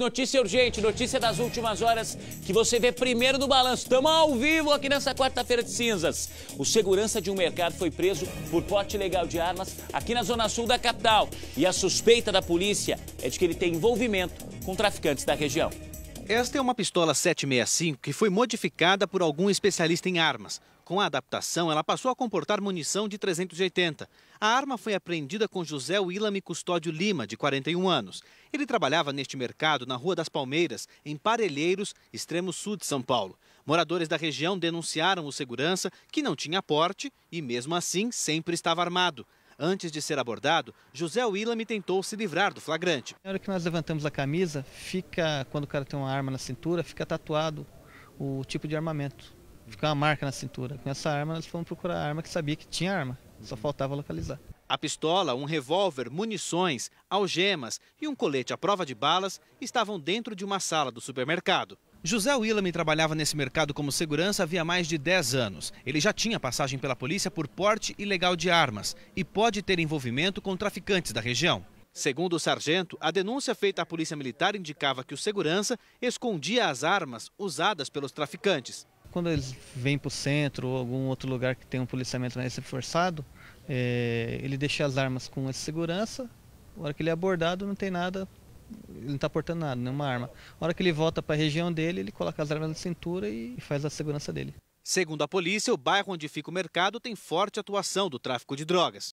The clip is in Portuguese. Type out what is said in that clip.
Notícia urgente, notícia das últimas horas que você vê primeiro no balanço. Estamos ao vivo aqui nessa quarta-feira de cinzas. O segurança de um mercado foi preso por porte ilegal de armas aqui na zona sul da capital. E a suspeita da polícia é de que ele tem envolvimento com traficantes da região. Esta é uma pistola 765 que foi modificada por algum especialista em armas. Com a adaptação, ela passou a comportar munição de 380. A arma foi apreendida com José Willame Custódio Lima, de 41 anos. Ele trabalhava neste mercado na Rua das Palmeiras, em Parelheiros, extremo sul de São Paulo. Moradores da região denunciaram o segurança, que não tinha porte e, mesmo assim, sempre estava armado. Antes de ser abordado, José Willam tentou se livrar do flagrante. Na hora que nós levantamos a camisa, fica, quando o cara tem uma arma na cintura, fica tatuado o tipo de armamento. Fica uma marca na cintura. Com essa arma, nós fomos procurar a arma que sabia que tinha arma, só uhum. faltava localizar. A pistola, um revólver, munições, algemas e um colete à prova de balas estavam dentro de uma sala do supermercado. José Willamen trabalhava nesse mercado como segurança havia mais de 10 anos. Ele já tinha passagem pela polícia por porte ilegal de armas e pode ter envolvimento com traficantes da região. Segundo o sargento, a denúncia feita à Polícia Militar indicava que o segurança escondia as armas usadas pelos traficantes. Quando eles vêm para o centro ou algum outro lugar que tem um policiamento mais reforçado, é, ele deixa as armas com esse segurança. Na hora que ele é abordado, não tem nada, ele não tá portando nada, nenhuma arma. A hora que ele volta para a região dele, ele coloca as armas na cintura e faz a segurança dele. Segundo a polícia, o bairro onde fica o mercado tem forte atuação do tráfico de drogas.